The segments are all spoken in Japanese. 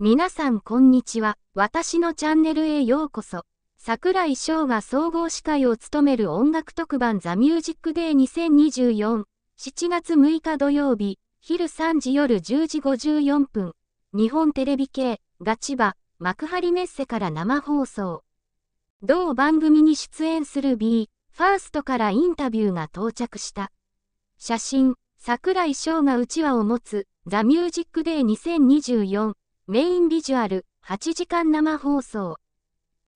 皆さんこんにちは。私のチャンネルへようこそ。桜井翔が総合司会を務める音楽特番ザ・ミュージックデー2024。7月6日土曜日、昼3時夜10時54分。日本テレビ系、ガチバ、幕張メッセから生放送。同番組に出演する B、ファーストからインタビューが到着した。写真、桜井翔がうちわを持つ、ザ・ミュージックデー2024。メインビジュアル、8時間生放送。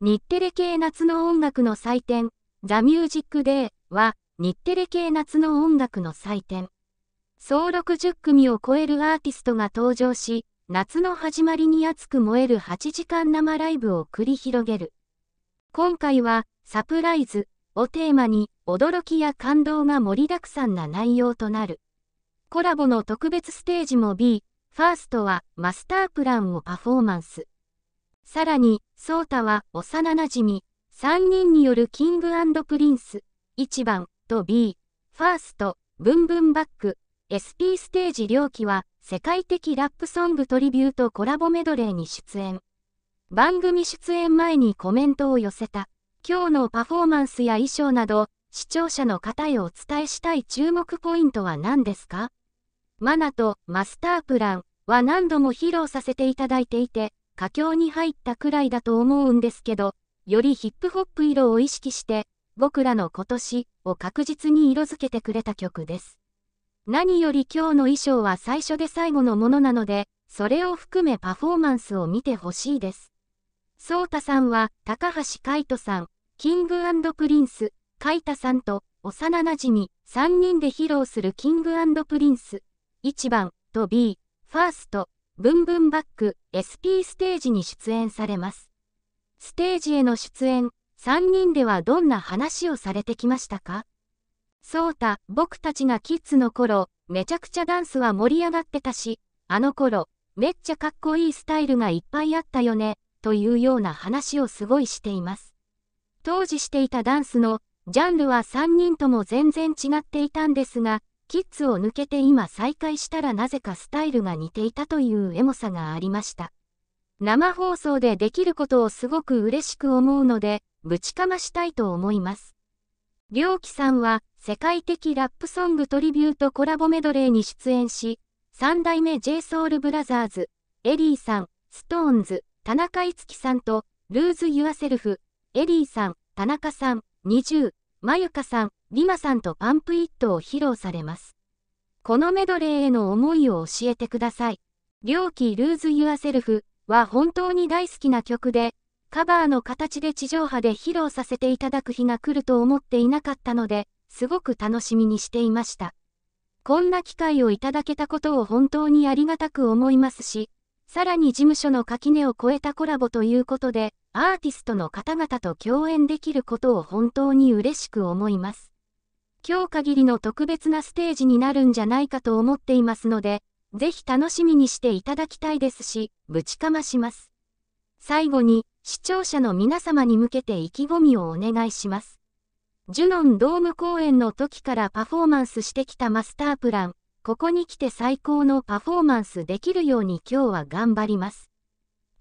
日テレ系夏の音楽の祭典、ザ・ミュージック・デーは、日テレ系夏の音楽の祭典。総60組を超えるアーティストが登場し、夏の始まりに熱く燃える8時間生ライブを繰り広げる。今回は、サプライズをテーマに、驚きや感動が盛りだくさんな内容となる。コラボの特別ステージも B、ファーストはマスタープランをパフォーマンス。さらに、ソータは幼馴染み、3人によるキングプリンス、1番と B、ファースト、ブンブンバック、SP ステージ両期は世界的ラップソングトリビュートコラボメドレーに出演。番組出演前にコメントを寄せた、今日のパフォーマンスや衣装など、視聴者の方へお伝えしたい注目ポイントは何ですかマナとマスタープランは何度も披露させていただいていて、佳境に入ったくらいだと思うんですけど、よりヒップホップ色を意識して、僕らの今年を確実に色づけてくれた曲です。何より今日の衣装は最初で最後のものなので、それを含めパフォーマンスを見てほしいです。ソータさんは、高橋海人さん、キングプリンス、海太さんと、幼なじみ、3人で披露するキングプリンス。1番と B、ファースト、ブンブンバック、SP ステージに出演されます。ステージへの出演、3人ではどんな話をされてきましたかそうた、僕たちがキッズの頃、めちゃくちゃダンスは盛り上がってたし、あの頃、めっちゃかっこいいスタイルがいっぱいあったよね、というような話をすごいしています。当時していたダンスの、ジャンルは3人とも全然違っていたんですが、キッズを抜けて今再開したらなぜかスタイルが似ていたというエモさがありました。生放送でできることをすごく嬉しく思うので、ぶちかましたいと思います。りょうきさんは、世界的ラップソングトリビュートコラボメドレーに出演し、三代目 JSOULBROTHERS、エリーさん、ストーンズ、田中樹さんと、ルーズ・ユアセルフ、エリーさん、田中さん、20、まゆかさん、リマさんとパンプイットを披露されます。このメドレーへの思いを教えてください。両機ルーズ・ユア・セルフは本当に大好きな曲で、カバーの形で地上波で披露させていただく日が来ると思っていなかったので、すごく楽しみにしていました。こんな機会をいただけたことを本当にありがたく思いますし、さらに事務所の垣根を越えたコラボということで、アーティストの方々と共演できることを本当に嬉しく思います。今日限りの特別なステージになるんじゃないかと思っていますので、ぜひ楽しみにしていただきたいですし、ぶちかまします。最後に、視聴者の皆様に向けて意気込みをお願いします。ジュノンドーム公演の時からパフォーマンスしてきたマスタープラン、ここに来て最高のパフォーマンスできるように今日は頑張ります。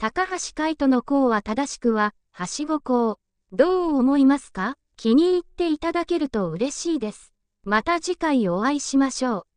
高橋海人の項は正しくは、はしご項。どう思いますか気に入っていただけると嬉しいです。また次回お会いしましょう。